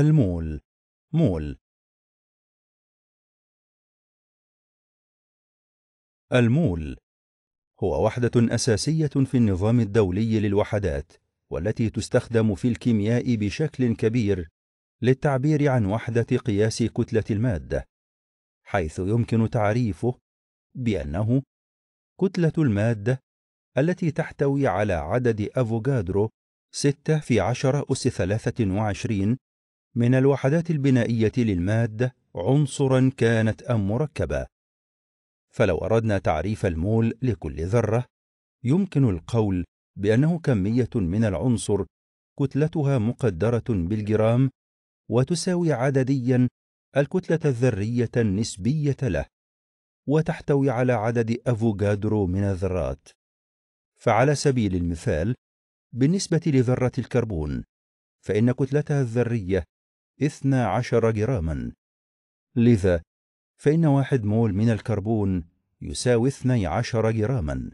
المول مول المول هو وحدة أساسية في النظام الدولي للوحدات والتي تستخدم في الكيمياء بشكل كبير للتعبير عن وحدة قياس كتلة المادة حيث يمكن تعريفه بأنه كتلة المادة التي تحتوي على عدد أفوغادرو 6 في 10 أس 23 من الوحدات البنائية للمادة عنصرا كانت أم مركبة فلو أردنا تعريف المول لكل ذرة يمكن القول بأنه كمية من العنصر كتلتها مقدرة بالجرام وتساوي عدديا الكتلة الذرية النسبية له وتحتوي على عدد أفوغادرو من الذرات فعلى سبيل المثال بالنسبة لذرة الكربون فإن كتلتها الذرية اثنا عشر جراما لذا فإن واحد مول من الكربون يساوي 12 جراما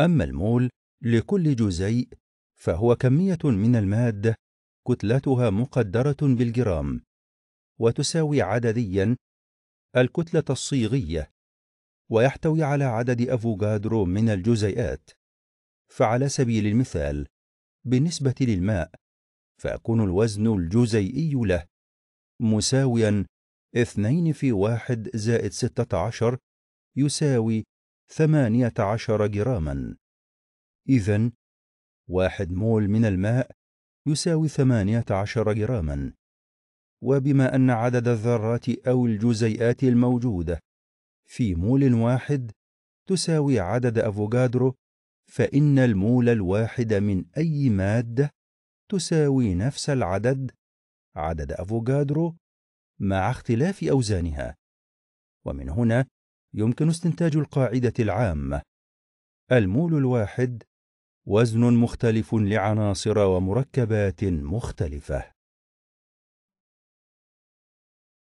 أما المول لكل جزيء فهو كمية من المادة كتلتها مقدرة بالجرام وتساوي عدديا الكتلة الصيغية ويحتوي على عدد أفوكادرو من الجزيئات فعلى سبيل المثال بالنسبة للماء فيكون الوزن الجزيئي له مساويا اثنين في واحد زائد ستة عشر يساوي ثمانية عشر جراما إذا واحد مول من الماء يساوي ثمانية عشر جراما وبما أن عدد الذرات أو الجزيئات الموجودة في مول واحد تساوي عدد أفوكادرو فإن المول الواحد من أي مادة تساوي نفس العدد عدد أفوكادرو مع اختلاف أوزانها ومن هنا يمكن استنتاج القاعدة العامة المول الواحد وزن مختلف لعناصر ومركبات مختلفة